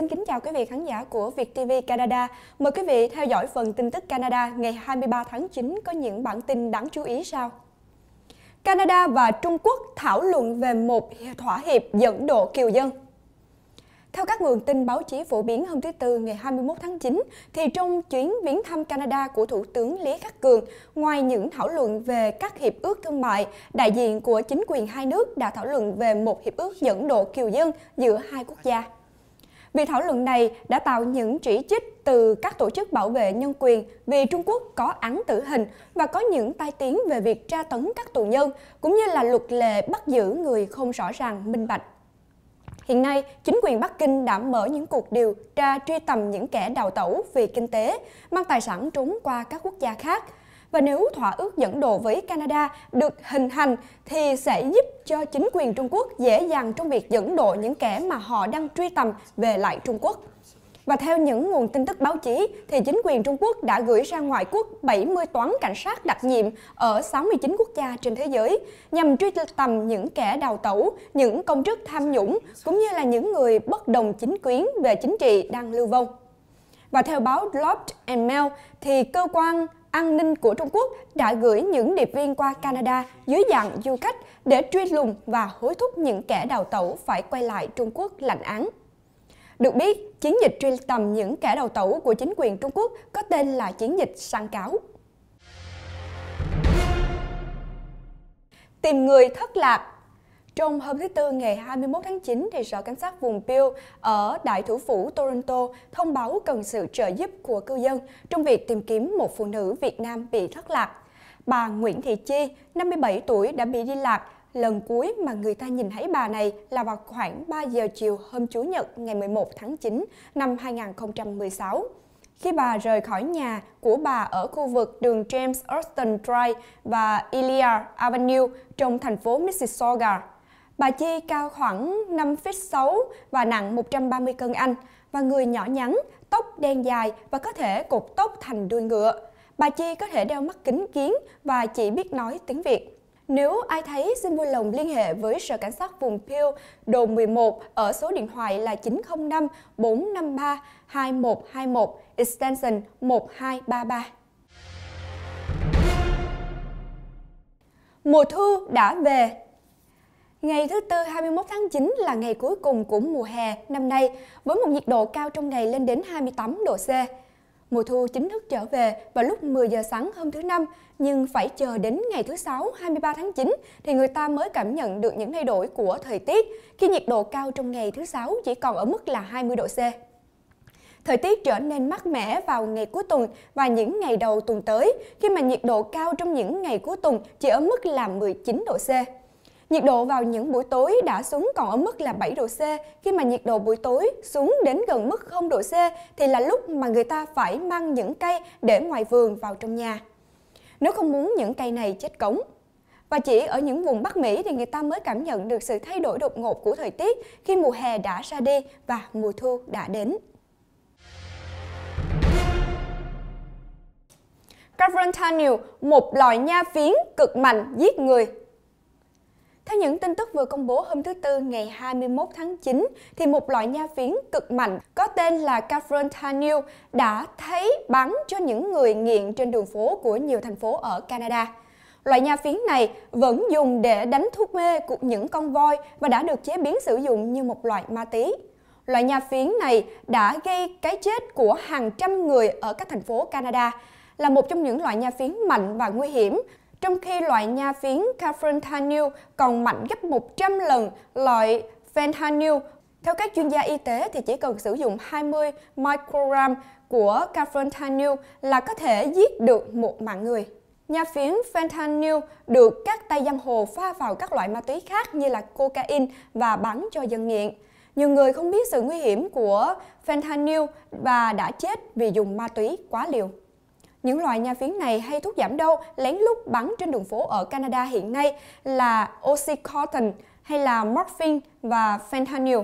xin kính chào quý vị khán giả của Việt TV Canada. Mời quý vị theo dõi phần tin tức Canada ngày 23 tháng 9 có những bản tin đáng chú ý sau. Canada và Trung Quốc thảo luận về một thỏa hiệp dẫn độ kiều dân. Theo các nguồn tin báo chí phổ biến hôm thứ Tư ngày 21 tháng 9, thì trong chuyến viếng thăm Canada của Thủ tướng Lý Khắc Cường, ngoài những thảo luận về các hiệp ước thương mại, đại diện của chính quyền hai nước đã thảo luận về một hiệp ước dẫn độ kiều dân giữa hai quốc gia vì thảo luận này đã tạo những chỉ trích từ các tổ chức bảo vệ nhân quyền vì Trung Quốc có án tử hình và có những tai tiếng về việc tra tấn các tù nhân, cũng như là luật lệ bắt giữ người không rõ ràng minh bạch. Hiện nay, chính quyền Bắc Kinh đã mở những cuộc điều tra truy tầm những kẻ đào tẩu vì kinh tế, mang tài sản trốn qua các quốc gia khác – và nếu thỏa ước dẫn độ với Canada được hình thành, thì sẽ giúp cho chính quyền Trung Quốc dễ dàng trong việc dẫn độ những kẻ mà họ đang truy tầm về lại Trung Quốc. Và theo những nguồn tin tức báo chí, thì chính quyền Trung Quốc đã gửi ra ngoại quốc 70 toán cảnh sát đặc nhiệm ở 69 quốc gia trên thế giới nhằm truy tầm những kẻ đào tẩu, những công chức tham nhũng, cũng như là những người bất đồng chính quyến về chính trị đang lưu vong. Và theo báo Globe and Mail, thì cơ quan an ninh của Trung Quốc đã gửi những điệp viên qua Canada dưới dạng du khách để truy lùng và hối thúc những kẻ đào tẩu phải quay lại Trung Quốc lãnh án. Được biết, chiến dịch truy tầm những kẻ đầu tẩu của chính quyền Trung Quốc có tên là chiến dịch săn cáo. Tìm người thất lạc trong hôm thứ Tư ngày 21 tháng 9, thì Sở Cảnh sát vùng Peel ở Đại thủ phủ Toronto thông báo cần sự trợ giúp của cư dân trong việc tìm kiếm một phụ nữ Việt Nam bị thất lạc. Bà Nguyễn Thị Chi, 57 tuổi, đã bị đi lạc. Lần cuối mà người ta nhìn thấy bà này là vào khoảng 3 giờ chiều hôm Chủ nhật ngày 11 tháng 9 năm 2016 khi bà rời khỏi nhà của bà ở khu vực đường James Austin Drive và Illia Avenue trong thành phố Mississauga. Bà Chi cao khoảng 5 feet 6 và nặng 130 cân Anh và người nhỏ nhắn, tóc đen dài và có thể cột tóc thành đuôi ngựa. Bà Chi có thể đeo mắt kính kiến và chỉ biết nói tiếng Việt. Nếu ai thấy xin vui lòng liên hệ với Sở Cảnh sát vùng Peel đồn 11 ở số điện thoại là 905 453 2121 extension 1233. Mùa thu đã về, Ngày thứ Tư 21 tháng 9 là ngày cuối cùng của mùa hè năm nay, với một nhiệt độ cao trong ngày lên đến 28 độ C. Mùa thu chính thức trở về vào lúc 10 giờ sáng hôm thứ Năm, nhưng phải chờ đến ngày thứ Sáu 23 tháng 9 thì người ta mới cảm nhận được những thay đổi của thời tiết khi nhiệt độ cao trong ngày thứ Sáu chỉ còn ở mức là 20 độ C. Thời tiết trở nên mát mẻ vào ngày cuối tuần và những ngày đầu tuần tới khi mà nhiệt độ cao trong những ngày cuối tuần chỉ ở mức là 19 độ C. Nhiệt độ vào những buổi tối đã xuống còn ở mức là 7 độ C, khi mà nhiệt độ buổi tối xuống đến gần mức 0 độ C thì là lúc mà người ta phải mang những cây để ngoài vườn vào trong nhà. Nếu không muốn những cây này chết cống. Và chỉ ở những vùng Bắc Mỹ thì người ta mới cảm nhận được sự thay đổi đột ngột của thời tiết khi mùa hè đã ra đi và mùa thu đã đến. Carpentaniel, một loài nha phiến cực mạnh giết người theo những tin tức vừa công bố hôm thứ Tư ngày 21 tháng 9, thì một loại nha phiến cực mạnh có tên là Carfrontanil đã thấy bắn cho những người nghiện trên đường phố của nhiều thành phố ở Canada. Loại nha phiến này vẫn dùng để đánh thuốc mê của những con voi và đã được chế biến sử dụng như một loại ma túy. Loại nha phiến này đã gây cái chết của hàng trăm người ở các thành phố Canada, là một trong những loại nha phiến mạnh và nguy hiểm trong khi loại nha phiến carfentanil còn mạnh gấp 100 lần loại fentanyl. Theo các chuyên gia y tế thì chỉ cần sử dụng 20 microgram của carfentanil là có thể giết được một mạng người. Nha phiến fentanyl được các tay giang hồ pha vào các loại ma túy khác như là cocaine và bán cho dân nghiện. Nhiều người không biết sự nguy hiểm của fentanyl và đã chết vì dùng ma túy quá liều. Những loại nha phiến này hay thuốc giảm đau lén lút bắn trên đường phố ở Canada hiện nay là oxycontin hay là morphine và fentanyl.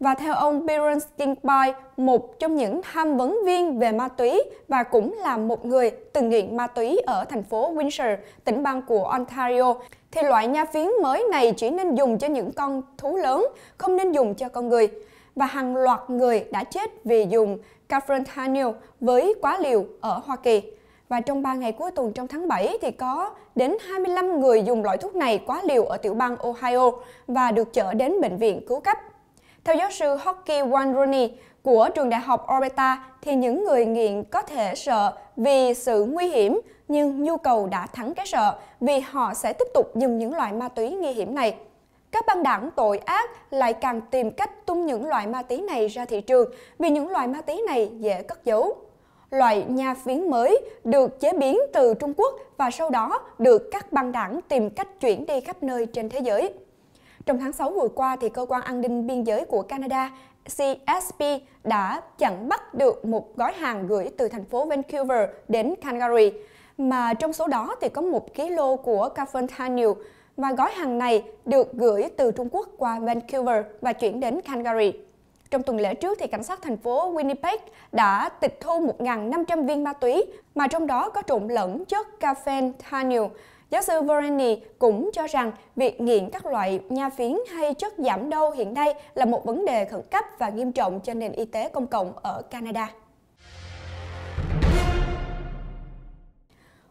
Và theo ông Byron Skinby, một trong những tham vấn viên về ma túy và cũng là một người từng nghiện ma túy ở thành phố Windsor, tỉnh bang của Ontario, thì loại nha phiến mới này chỉ nên dùng cho những con thú lớn, không nên dùng cho con người. Và hàng loạt người đã chết vì dùng Catherine với quá liều ở Hoa Kỳ. Và trong 3 ngày cuối tuần trong tháng 7 thì có đến 25 người dùng loại thuốc này quá liều ở tiểu bang Ohio và được chở đến bệnh viện cứu cấp. Theo giáo sư Hockey Wanroni của trường đại học Orbeta thì những người nghiện có thể sợ vì sự nguy hiểm nhưng nhu cầu đã thắng cái sợ vì họ sẽ tiếp tục dùng những loại ma túy nguy hiểm này. Các băng đảng tội ác lại càng tìm cách tung những loại ma túy này ra thị trường vì những loại ma túy này dễ cất giấu. Loại nha phiến mới được chế biến từ Trung Quốc và sau đó được các băng đảng tìm cách chuyển đi khắp nơi trên thế giới. Trong tháng 6 vừa qua, thì cơ quan an ninh biên giới của Canada CSP đã chặn bắt được một gói hàng gửi từ thành phố Vancouver đến Calgary, mà trong số đó thì có một kilo của Carfentanyl, và gói hàng này được gửi từ Trung Quốc qua Vancouver và chuyển đến Calgary. Trong tuần lễ trước, thì cảnh sát thành phố Winnipeg đã tịch thu 1.500 viên ma túy, mà trong đó có trộn lẫn chất caffeine tanil. Giáo sư Vereni cũng cho rằng việc nghiện các loại nha phiến hay chất giảm đau hiện nay là một vấn đề khẩn cấp và nghiêm trọng cho nền y tế công cộng ở Canada.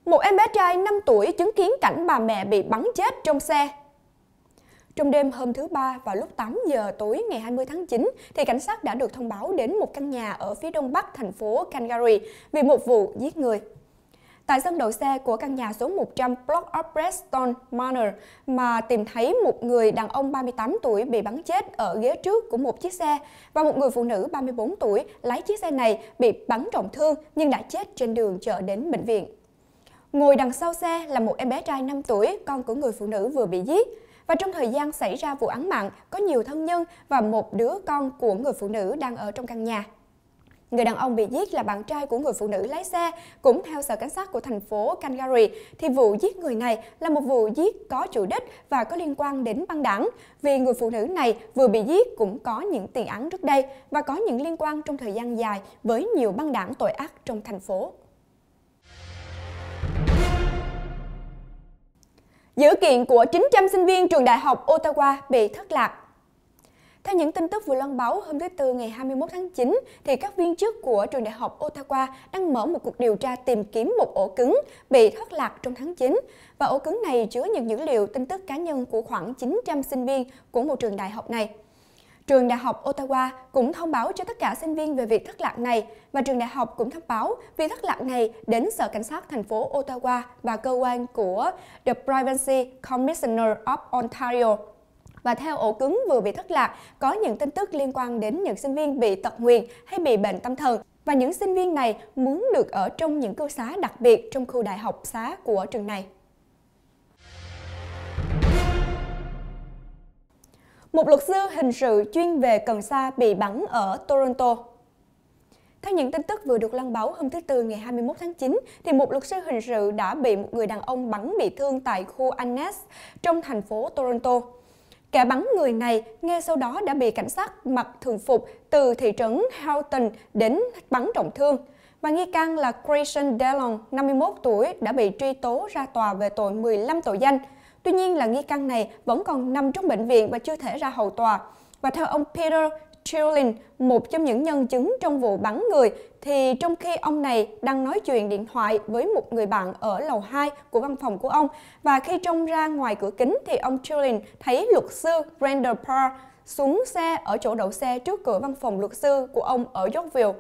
một em bé trai 5 tuổi chứng kiến cảnh bà mẹ bị bắn chết trong xe. Trong đêm hôm thứ Ba vào lúc 8 giờ tối ngày 20 tháng 9, thì cảnh sát đã được thông báo đến một căn nhà ở phía đông bắc thành phố Calgary vì một vụ giết người. Tại sân đậu xe của căn nhà số 100 Block of Preston Manor mà tìm thấy một người đàn ông 38 tuổi bị bắn chết ở ghế trước của một chiếc xe và một người phụ nữ 34 tuổi lái chiếc xe này bị bắn trọng thương nhưng đã chết trên đường chở đến bệnh viện. Ngồi đằng sau xe là một em bé trai 5 tuổi, con của người phụ nữ vừa bị giết. Và trong thời gian xảy ra vụ án mạng, có nhiều thân nhân và một đứa con của người phụ nữ đang ở trong căn nhà. Người đàn ông bị giết là bạn trai của người phụ nữ lái xe, cũng theo sở cảnh sát của thành phố Calgary, thì vụ giết người này là một vụ giết có chủ đích và có liên quan đến băng đảng, vì người phụ nữ này vừa bị giết cũng có những tiền án trước đây và có những liên quan trong thời gian dài với nhiều băng đảng tội ác trong thành phố. Dữ kiện của 900 sinh viên trường đại học Ottawa bị thất lạc. Theo những tin tức vừa loan báo hôm thứ Tư ngày 21 tháng 9, thì các viên chức của trường đại học Ottawa đang mở một cuộc điều tra tìm kiếm một ổ cứng bị thất lạc trong tháng 9. Và ổ cứng này chứa những dữ liệu tin tức cá nhân của khoảng 900 sinh viên của một trường đại học này. Trường Đại học Ottawa cũng thông báo cho tất cả sinh viên về việc thất lạc này và trường đại học cũng thông báo vì thất lạc này đến Sở Cảnh sát thành phố Ottawa và cơ quan của The Privacy Commissioner of Ontario. Và theo ổ cứng vừa bị thất lạc, có những tin tức liên quan đến những sinh viên bị tật nguyền hay bị bệnh tâm thần. Và những sinh viên này muốn được ở trong những cư xá đặc biệt trong khu đại học xá của trường này. một luật sư hình sự chuyên về cần sa bị bắn ở Toronto. Theo những tin tức vừa được loan báo hôm thứ Tư ngày 21 tháng 9, thì một luật sư hình sự đã bị một người đàn ông bắn bị thương tại khu Annes trong thành phố Toronto. Kẻ bắn người này ngay sau đó đã bị cảnh sát mặc thường phục từ thị trấn Halton đến bắn trọng thương. Và nghi can là Christian Delon, 51 tuổi, đã bị truy tố ra tòa về tội 15 tội danh – Tuy nhiên là nghi can này vẫn còn nằm trong bệnh viện và chưa thể ra hầu tòa. Và theo ông Peter Chilin, một trong những nhân chứng trong vụ bắn người, thì trong khi ông này đang nói chuyện điện thoại với một người bạn ở lầu 2 của văn phòng của ông, và khi trông ra ngoài cửa kính thì ông Chilin thấy luật sư Randall Parr xuống xe ở chỗ đậu xe trước cửa văn phòng luật sư của ông ở Yorkville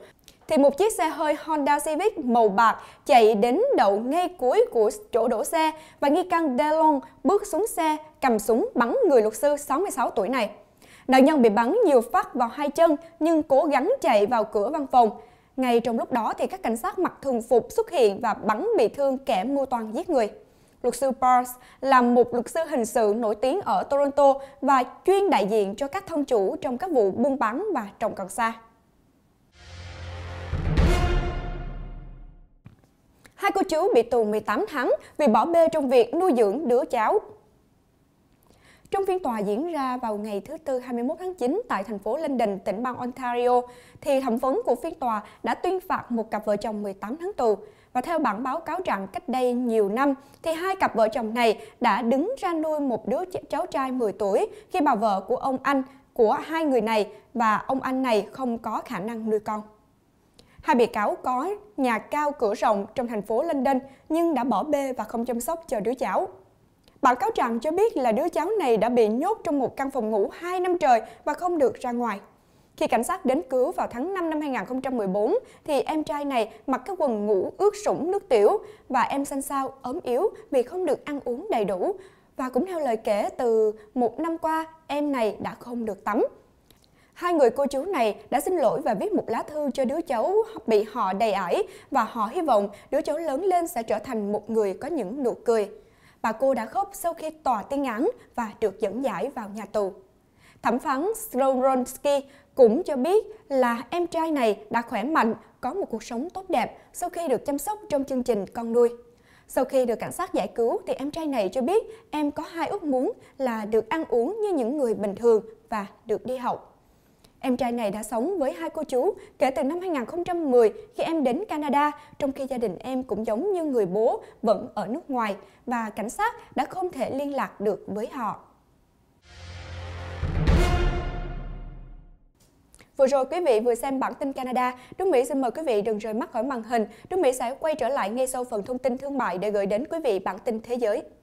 thì một chiếc xe hơi Honda Civic màu bạc chạy đến đậu ngay cuối của chỗ đổ xe và nghi can Delon bước xuống xe cầm súng bắn người luật sư 66 tuổi này. Nạn nhân bị bắn nhiều phát vào hai chân nhưng cố gắng chạy vào cửa văn phòng. Ngay trong lúc đó thì các cảnh sát mặc thường phục xuất hiện và bắn bị thương kẻ mua toàn giết người. Luật sư Bars là một luật sư hình sự nổi tiếng ở Toronto và chuyên đại diện cho các thông chủ trong các vụ buôn bán và trồng cần sa. Hai cô chú bị tù 18 tháng vì bỏ bê trong việc nuôi dưỡng đứa cháu. Trong phiên tòa diễn ra vào ngày thứ Tư 21 tháng 9 tại thành phố London, tỉnh bang Ontario, thì thẩm vấn của phiên tòa đã tuyên phạt một cặp vợ chồng 18 tháng tù. Và theo bản báo cáo rằng cách đây nhiều năm, thì hai cặp vợ chồng này đã đứng ra nuôi một đứa cháu trai 10 tuổi khi bà vợ của ông Anh, của hai người này và ông Anh này không có khả năng nuôi con. Hai bị cáo có nhà cao cửa rộng trong thành phố London nhưng đã bỏ bê và không chăm sóc cho đứa cháu. Bản cáo trạng cho biết là đứa cháu này đã bị nhốt trong một căn phòng ngủ 2 năm trời và không được ra ngoài. Khi cảnh sát đến cứu vào tháng 5 năm 2014, thì em trai này mặc cái quần ngủ ướt sũng nước tiểu và em xanh xao ốm yếu vì không được ăn uống đầy đủ. Và cũng theo lời kể, từ một năm qua, em này đã không được tắm. Hai người cô chú này đã xin lỗi và viết một lá thư cho đứa cháu bị họ đầy ải và họ hy vọng đứa cháu lớn lên sẽ trở thành một người có những nụ cười. Bà cô đã khóc sau khi tòa tuyên án và được dẫn giải vào nhà tù. Thẩm phán Skronsky cũng cho biết là em trai này đã khỏe mạnh, có một cuộc sống tốt đẹp sau khi được chăm sóc trong chương trình Con nuôi. Sau khi được cảnh sát giải cứu thì em trai này cho biết em có hai ước muốn là được ăn uống như những người bình thường và được đi học. Em trai này đã sống với hai cô chú kể từ năm 2010 khi em đến Canada, trong khi gia đình em cũng giống như người bố vẫn ở nước ngoài và cảnh sát đã không thể liên lạc được với họ. Vừa rồi quý vị vừa xem bản tin Canada. Trúc Mỹ xin mời quý vị đừng rời mắt khỏi màn hình. Trúc Mỹ sẽ quay trở lại ngay sau phần thông tin thương mại để gửi đến quý vị bản tin thế giới.